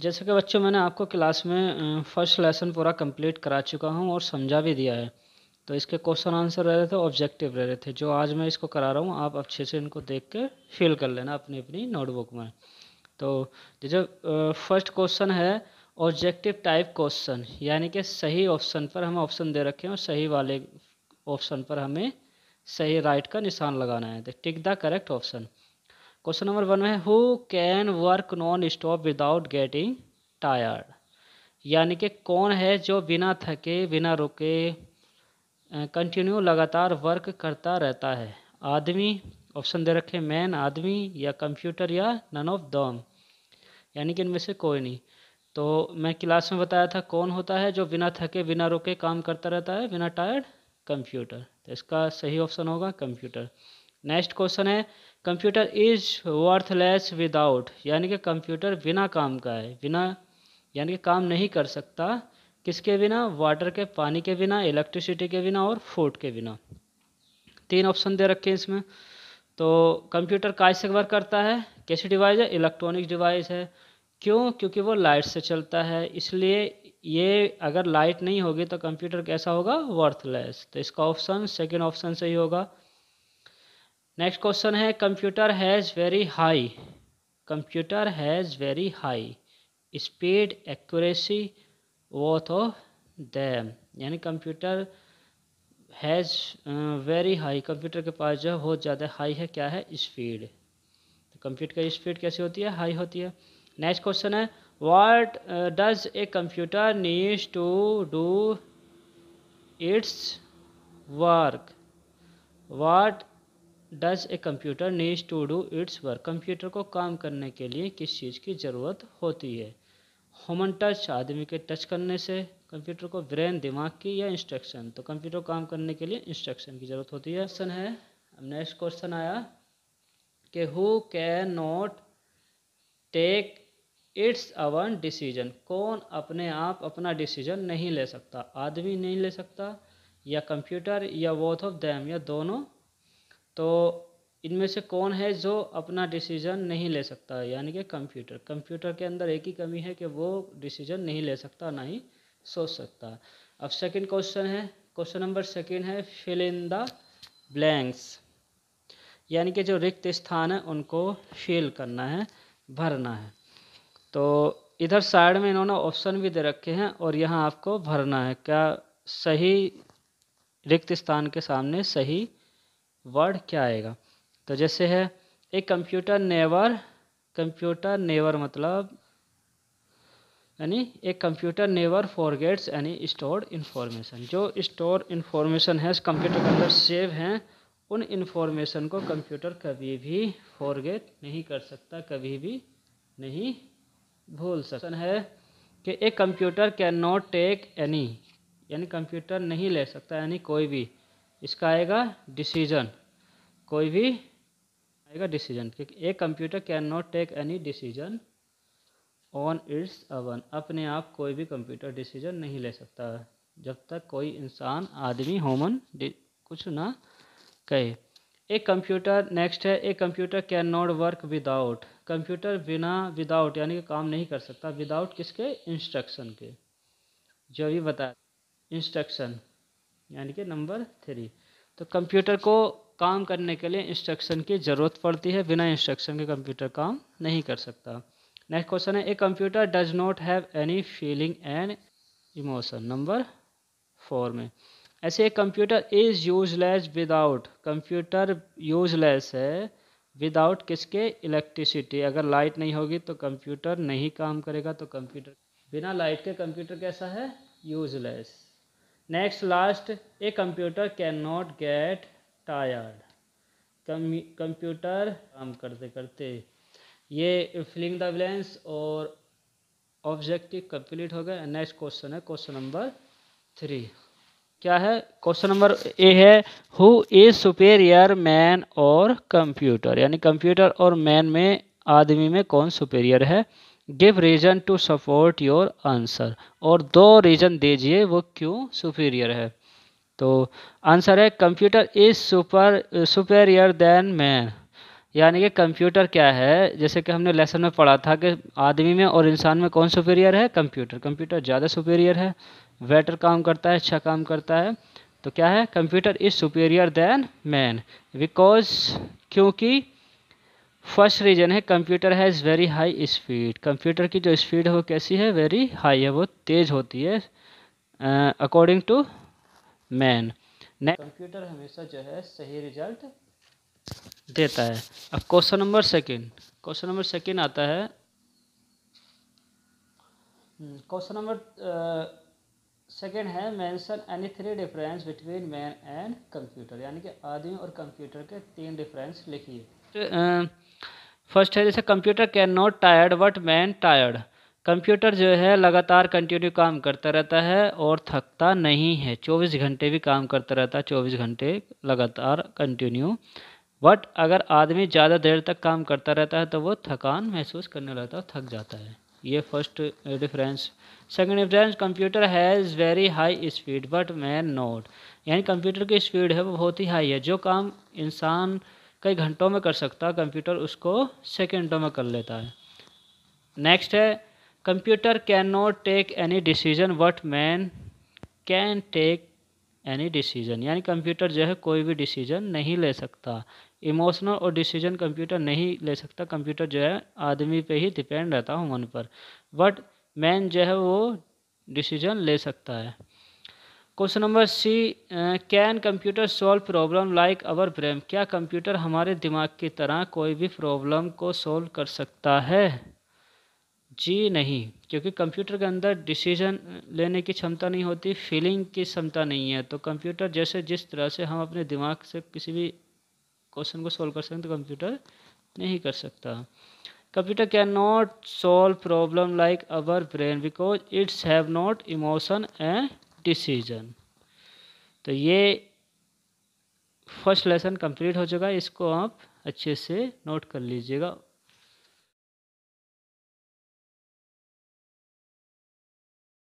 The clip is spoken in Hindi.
जैसे कि बच्चों मैंने आपको क्लास में फर्स्ट लेसन पूरा कंप्लीट करा चुका हूँ और समझा भी दिया है तो इसके क्वेश्चन आंसर रह रहे थे ऑब्जेक्टिव रह रहे थे जो आज मैं इसको करा रहा हूँ आप अच्छे से इनको देख के फिल कर लेना अपनी अपनी नोटबुक में तो जो फर्स्ट क्वेश्चन है ऑब्जेक्टिव टाइप क्वेश्चन यानी कि सही ऑप्शन पर हमें ऑप्शन दे रखे हैं और सही वाले ऑप्शन पर हमें सही राइट का निशान लगाना है tick the correct option question number one में who can work non stop without getting tired यानी कि कौन है जो बिना थके बिना रुके कंटिन्यू लगातार वर्क करता रहता है आदमी ऑप्शन दे रखे मैन आदमी या कंप्यूटर या नन ऑफ दम यानी कि इनमें से कोई नहीं तो मैं क्लास में बताया था कौन होता है जो बिना थके बिना रुके काम करता रहता है बिना टायर्ड कंप्यूटर तो इसका सही ऑप्शन होगा कंप्यूटर नेक्स्ट क्वेश्चन है कंप्यूटर इज वर्थलेस विदाउट यानी कि कंप्यूटर बिना काम का है बिना यानी कि काम नहीं कर सकता किसके बिना वाटर के पानी के बिना इलेक्ट्रिसिटी के बिना और फूड के बिना तीन ऑप्शन दे रखे हैं इसमें तो कंप्यूटर काय से वर्क करता है कैसी डिवाइस है इलेक्ट्रॉनिक डिवाइस है क्यों क्योंकि वो लाइट से चलता है इसलिए ये अगर लाइट नहीं होगी तो कंप्यूटर कैसा होगा वर्थलेस तो इसका ऑप्शन सेकेंड ऑप्शन सही होगा नेक्स्ट क्वेश्चन है computer has very high computer has very high speed accuracy both of them यानी computer has very high computer के पास जो है बहुत ज़्यादा हाई है क्या है स्पीड तो कंप्यूटर की स्पीड कैसी होती है हाई होती है नेक्स्ट क्वेश्चन है what does a computer needs to do its work what does a computer needs to do its work computer को काम करने के लिए किस चीज़ की ज़रूरत होती है ह्यूमन टच आदमी के टच करने से कंप्यूटर को ब्रेन दिमाग की या इंस्ट्रक्शन तो कंप्यूटर काम करने के लिए इंस्ट्रक्शन की ज़रूरत होती है क्वेश्चन है अब नेक्स्ट क्वेश्चन आया कि who can not take its own decision कौन अपने आप अपना डिसीजन नहीं ले सकता आदमी नहीं ले सकता या कंप्यूटर या बोथ ऑफ दैम या दोनों तो इनमें से कौन है जो अपना डिसीज़न नहीं ले सकता यानी कि कंप्यूटर कंप्यूटर के अंदर एक ही कमी है कि वो डिसीज़न नहीं ले सकता ना ही सोच सकता अब सेकंड क्वेश्चन है क्वेश्चन नंबर सेकंड है फिल इन द ब्लैंक्स यानी कि जो रिक्त स्थान है उनको फिल करना है भरना है तो इधर साइड में इन्होंने ऑप्शन भी दे रखे हैं और यहाँ आपको भरना है क्या सही रिक्त स्थान के सामने सही वर्ड क्या आएगा तो जैसे है एक कंप्यूटर नेवर कंप्यूटर नेवर मतलब यानी एक कंप्यूटर नेवर फॉरगेट्स यानी स्टोर्ड इन्फॉर्मेशन जो स्टोर इन्फॉर्मेशन है कंप्यूटर के अंदर सेव हैं उन इन्फॉर्मेशन को कंप्यूटर कभी भी फॉरगेट नहीं कर सकता कभी भी नहीं भूल सकता है कि एक computer can not take any यानी कंप्यूटर नहीं ले सकता यानी कोई भी इसका आएगा डिसीजन कोई भी आएगा डिसीजन क्योंकि a computer can not take any decision on its own अपने आप कोई भी कंप्यूटर डिसीजन नहीं ले सकता जब तक कोई इंसान आदमी होमन कुछ ना कहे एक कंप्यूटर नेक्स्ट है एक computer can not work without computer बिना विदाउट यानी कि काम नहीं कर सकता विदाउट किसके इंस्ट्रक्शन के जो भी बताया इंस्ट्रक्शन यानी कि नंबर थ्री तो कंप्यूटर को काम करने के लिए इंस्ट्रक्शन की ज़रूरत पड़ती है बिना इंस्ट्रक्शन के कंप्यूटर काम नहीं कर सकता नेक्स्ट क्वेश्चन है a computer does not have any feeling and emotion number four में ऐसे एक computer is useless without computer useless है विदाउट किसके इलेक्ट्रिसिटी अगर लाइट नहीं होगी तो कंप्यूटर नहीं काम करेगा तो कंप्यूटर बिना लाइट के कंप्यूटर कैसा है useless next last a computer can not get tired computer काम करते करते ये फिलिंग द बैलेंस और ऑब्जेक्टिव कंप्लीट हो गया नेक्स्ट क्वेश्चन है क्वेश्चन नंबर थ्री क्या है क्वेश्चन नंबर ए है हु इज सुपेरियर मैन और कंप्यूटर यानी कंप्यूटर और मैन में आदमी में कौन सुपेरियर है give reason to support your answer और दो रीज़न दीजिए वो क्यों सुपीरियर है तो आंसर है computer is super superior than man यानी कि कंप्यूटर क्या है जैसे कि हमने लेसन में पढ़ा था कि आदमी में और इंसान में कौन सुपेरियर है कंप्यूटर कंप्यूटर ज़्यादा सुपेरियर है बेटर काम करता है अच्छा काम करता है तो क्या है computer is superior than man because क्योंकि फर्स्ट रीज़न है computer has very high speed computer की जो स्पीड है वो कैसी है वेरी हाई है वो तेज़ होती है अकॉर्डिंग टू मैन कंप्यूटर हमेशा जो है सही रिजल्ट देता है अब question number second question number second आता है क्वेश्चन नंबर सेकेंड है mention any three difference between man and computer यानी कि आदमी और कंप्यूटर के तीन डिफरेंस लिखिए फर्स्ट है जैसे computer can not tired but man tired computer जो है लगातार कंटिन्यू काम करता रहता है और थकता नहीं है 24 घंटे भी काम करता रहता है 24 घंटे लगातार कंटिन्यू बट अगर आदमी ज़्यादा देर तक काम करता रहता है तो वो थकान महसूस करने लगता है थक जाता है ये first difference second difference computer has very high speed but man not यानी कंप्यूटर की स्पीड है वो बहुत ही हाई है जो काम इंसान कई घंटों में कर सकता कंप्यूटर उसको सेकेंडों में कर लेता है नेक्स्ट है computer can not take any decision but man can take any decision यानी कंप्यूटर जो है कोई भी डिसीजन नहीं ले सकता इमोशनल और डिसीजन कंप्यूटर नहीं ले सकता कंप्यूटर जो है आदमी पे ही डिपेंड रहता मन पर बट मैन जो है वो डिसीजन ले सकता है question number C can computer solve problem like our brain क्या कंप्यूटर हमारे दिमाग की तरह कोई भी प्रॉब्लम को सॉल्व कर सकता है जी नहीं क्योंकि कंप्यूटर के अंदर डिसीजन uh, लेने की क्षमता नहीं होती फीलिंग की क्षमता नहीं है तो कंप्यूटर जैसे जिस तरह से हम अपने दिमाग से किसी भी क्वेश्चन को सॉल्व कर सकते हैं तो कंप्यूटर नहीं कर सकता computer can not solve problem like our brain because its have not emotion and decision तो ये फर्स्ट लेसन कंप्लीट हो चुका है इसको आप अच्छे से नोट कर लीजिएगा